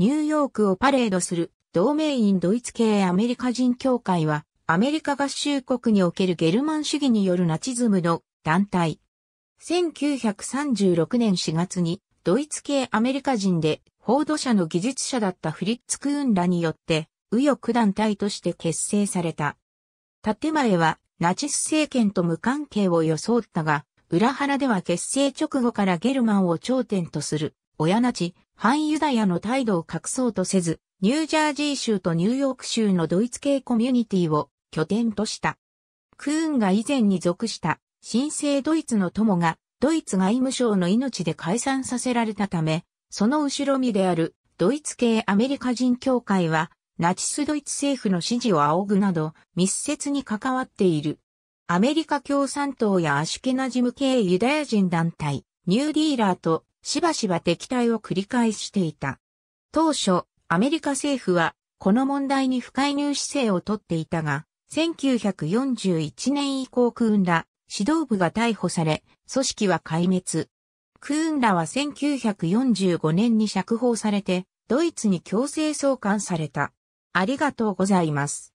ニューヨークをパレードする同盟員ドイツ系アメリカ人協会は、アメリカ合衆国におけるゲルマン主義によるナチズムの団体。1936年4月に、ドイツ系アメリカ人で、報道者の技術者だったフリッツ・クーンらによって、右翼団体として結成された。建前は、ナチス政権と無関係を装ったが、裏腹では結成直後からゲルマンを頂点とする親なち、反ユダヤの態度を隠そうとせず、ニュージャージー州とニューヨーク州のドイツ系コミュニティを拠点とした。クーンが以前に属した新生ドイツの友がドイツ外務省の命で解散させられたため、その後ろ身であるドイツ系アメリカ人協会はナチスドイツ政府の支持を仰ぐなど密接に関わっている。アメリカ共産党やアシュケナジム系ユダヤ人団体ニューディーラーとしばしば敵対を繰り返していた。当初、アメリカ政府は、この問題に不介入姿勢をとっていたが、1941年以降クーンら指導部が逮捕され、組織は壊滅。クーンらは1945年に釈放されて、ドイツに強制送還された。ありがとうございます。